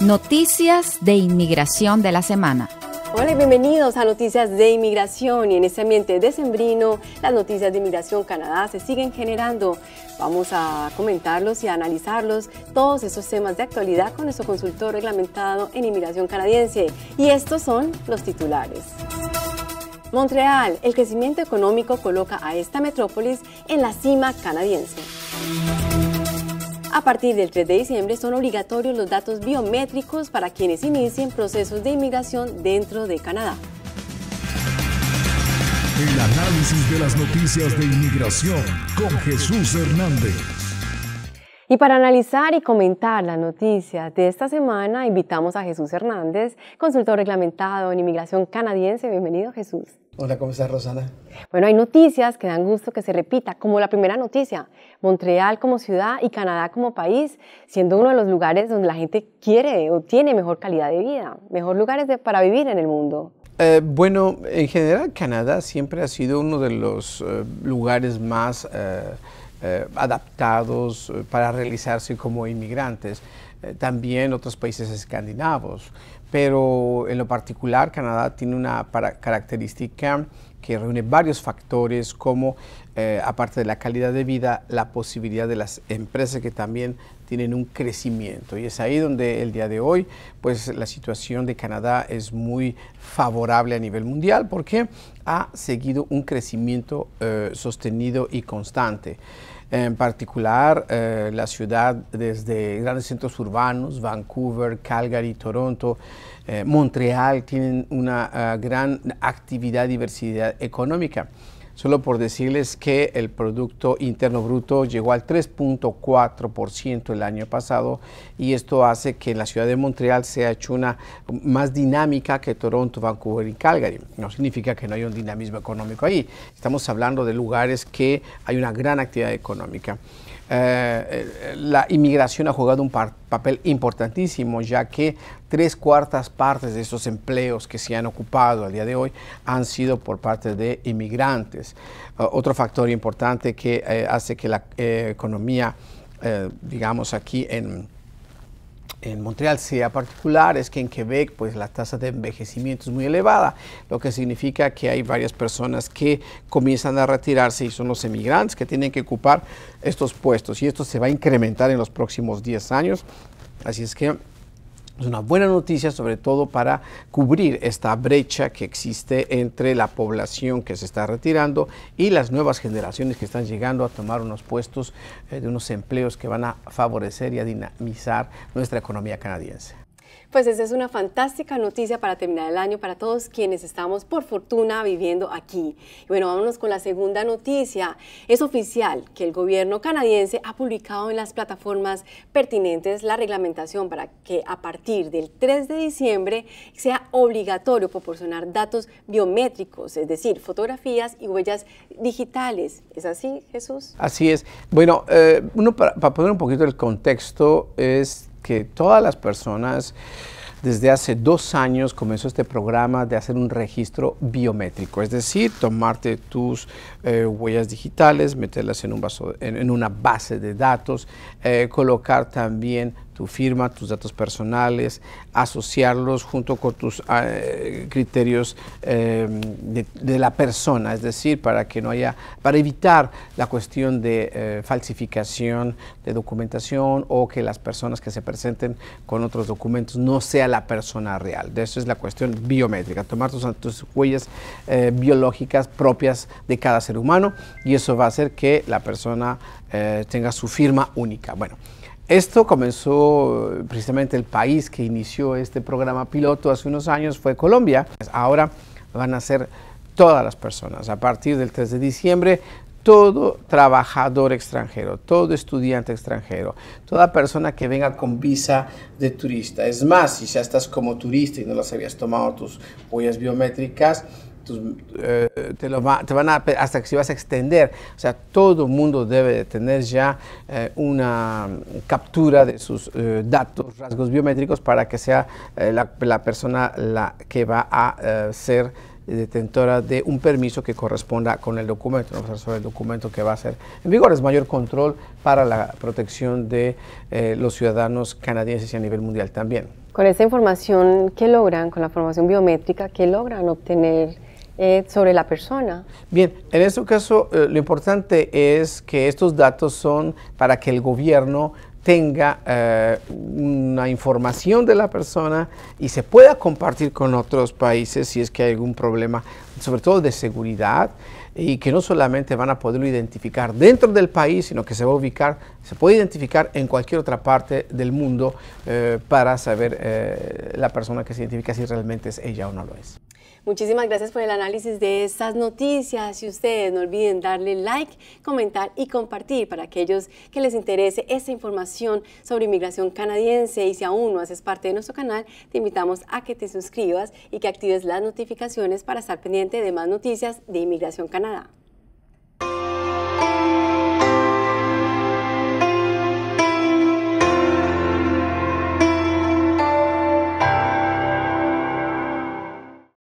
Noticias de Inmigración de la Semana. Hola y bienvenidos a Noticias de Inmigración y en este ambiente decembrino las noticias de Inmigración Canadá se siguen generando. Vamos a comentarlos y analizarlos todos esos temas de actualidad con nuestro consultor reglamentado en Inmigración Canadiense y estos son los titulares. Montreal, el crecimiento económico coloca a esta metrópolis en la cima canadiense. A partir del 3 de diciembre son obligatorios los datos biométricos para quienes inicien procesos de inmigración dentro de Canadá. El análisis de las noticias de inmigración con Jesús Hernández. Y para analizar y comentar las noticias de esta semana, invitamos a Jesús Hernández, consultor reglamentado en inmigración canadiense. Bienvenido, Jesús. Hola, ¿cómo estás, Rosana? Bueno, hay noticias que dan gusto que se repita, como la primera noticia, Montreal como ciudad y Canadá como país, siendo uno de los lugares donde la gente quiere o tiene mejor calidad de vida, mejor lugares para vivir en el mundo. Eh, bueno, en general Canadá siempre ha sido uno de los eh, lugares más eh, adaptados para realizarse como inmigrantes. Eh, también otros países escandinavos, pero en lo particular Canadá tiene una característica que reúne varios factores como, eh, aparte de la calidad de vida, la posibilidad de las empresas que también tienen un crecimiento. Y es ahí donde el día de hoy, pues la situación de Canadá es muy favorable a nivel mundial porque ha seguido un crecimiento eh, sostenido y constante en particular eh, la ciudad desde grandes centros urbanos, Vancouver, Calgary, Toronto, eh, Montreal, tienen una eh, gran actividad, diversidad económica. Solo por decirles que el Producto Interno Bruto llegó al 3.4% el año pasado y esto hace que la ciudad de Montreal sea hecho una más dinámica que Toronto, Vancouver y Calgary. No significa que no haya un dinamismo económico ahí. Estamos hablando de lugares que hay una gran actividad económica. Eh, la inmigración ha jugado un papel importantísimo, ya que tres cuartas partes de esos empleos que se han ocupado al día de hoy han sido por parte de inmigrantes. Eh, otro factor importante que eh, hace que la economía, digamos aquí en en Montreal sea particular es que en Quebec pues la tasa de envejecimiento es muy elevada, lo que significa que hay varias personas que comienzan a retirarse y son los emigrantes que tienen que ocupar estos puestos y esto se va a incrementar en los próximos 10 años. Así es que es una buena noticia, sobre todo para cubrir esta brecha que existe entre la población que se está retirando y las nuevas generaciones que están llegando a tomar unos puestos eh, de unos empleos que van a favorecer y a dinamizar nuestra economía canadiense. Pues esa es una fantástica noticia para terminar el año para todos quienes estamos por fortuna viviendo aquí. Y bueno, vámonos con la segunda noticia. Es oficial que el gobierno canadiense ha publicado en las plataformas pertinentes la reglamentación para que a partir del 3 de diciembre sea obligatorio proporcionar datos biométricos, es decir, fotografías y huellas digitales. ¿Es así, Jesús? Así es. Bueno, eh, uno para, para poner un poquito el contexto es que todas las personas desde hace dos años comenzó este programa de hacer un registro biométrico, es decir, tomarte tus eh, huellas digitales, meterlas en, un una base de datos, eh, colocar también tu firma, tus datos personales, asociarlos junto con tus ah, eh, criterios em, de, la persona, es decir, para que no haya, para evitar la cuestión de eh, falsificación de documentación o que las personas que se presenten con otros documentos no sea la persona real. De eso es la cuestión biométrica, tomar tus, huellas eh, biológicas propias de cada ser humano y eso va a hacer que la persona tenga su firma única. Bueno, esto comenzó eh, precisamente el país que inició este programa piloto hace unos años fue Colombia. Pues ahora van a ser todas las personas. A partir del 3 de diciembre, todo trabajador extranjero, todo estudiante extranjero, toda persona que venga con visa de turista. Es más, si ya estás como turista y no las habías tomado tus huellas biométricas, eh, te, van a, hasta que si vas a extender, o sea, todo el mundo debe de tener ya eh, una captura de sus eh, datos, rasgos biométricos para que sea la, persona la que va a ser detentora de un permiso que corresponda con el documento, no sobre el documento que va a ser en vigor. Es mayor control para la protección de los ciudadanos canadienses y a nivel mundial también. Con esta información, que logran? Con la formación biométrica, ¿qué logran obtener eh, sobre la persona. Bien, en este caso eh, lo importante es que estos datos son para que el gobierno tenga eh, una información de la persona y se pueda compartir con otros países si es que hay algún problema, sobre todo de seguridad, y que no solamente van a poderlo identificar dentro del país, sino que se va a ubicar, se puede identificar en cualquier otra parte del mundo para saber la persona que se identifica si realmente es ella o no lo es. Muchísimas gracias por el análisis de estas noticias y ustedes no olviden darle like, comentar y compartir para aquellos que les interese esta información sobre inmigración canadiense y si aún no haces parte de nuestro canal, te invitamos a que te suscribas y que actives las notificaciones para estar pendiente de más noticias de inmigración Canadá.